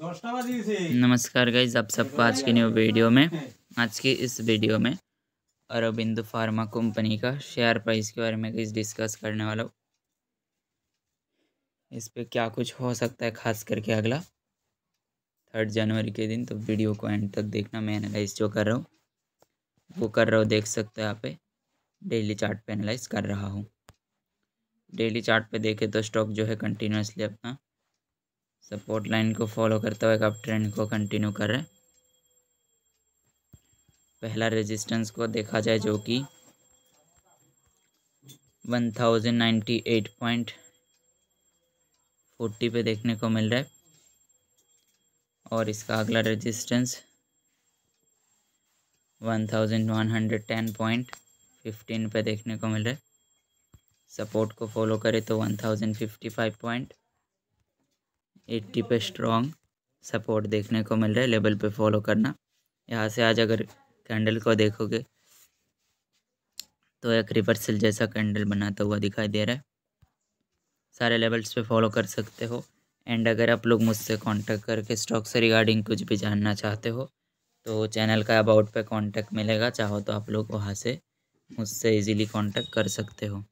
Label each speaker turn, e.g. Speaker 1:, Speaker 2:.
Speaker 1: नमस्कार
Speaker 2: गाइज आप सबको आज की न्यू वीडियो में आज की इस वीडियो में अरबिंदु फार्मा कंपनी का शेयर प्राइस के बारे में गाइज डिस्कस करने वाला हूँ इस पर क्या कुछ हो सकता है खास करके अगला थर्ड जनवरी के दिन तो वीडियो को एंड तक देखना मैं एनालाइज जो कर रहा हूँ वो कर रहा हूँ देख सकते हो यहाँ पे डेली चार्ट एनालाइज कर रहा हूँ डेली चार्ट पे देखे तो स्टॉक जो है कंटिन्यूसली अपना सपोर्ट लाइन को फॉलो करते हुए आप ट्रेंड को कंटिन्यू कर रहे पहला रेजिस्टेंस को देखा जाए जो कि one thousand ninety eight point forty पे देखने को मिल रहा है और इसका अगला resistance one thousand one hundred ten point fifteen पे देखने को मिल रहा है सपोर्ट को फॉलो करें तो one thousand fifty five point eighty पे स्ट्रॉन्ग सपोर्ट देखने को मिल रहा है लेवल पे फॉलो करना यहाँ से आज अगर कैंडल को देखोगे तो एक रिवर्सल जैसा कैंडल बनाता हुआ दिखाई दे रहा है सारे लेवल्स पे फॉलो कर सकते हो एंड अगर आप लोग मुझसे कांटेक्ट करके स्टॉक से रिगार्डिंग कुछ भी जानना चाहते हो तो चैनल का अबाउट पे कांटेक्ट मिलेगा चाहो तो आप लोग वहाँ से मुझसे इजीली कांटेक्ट कर सकते हो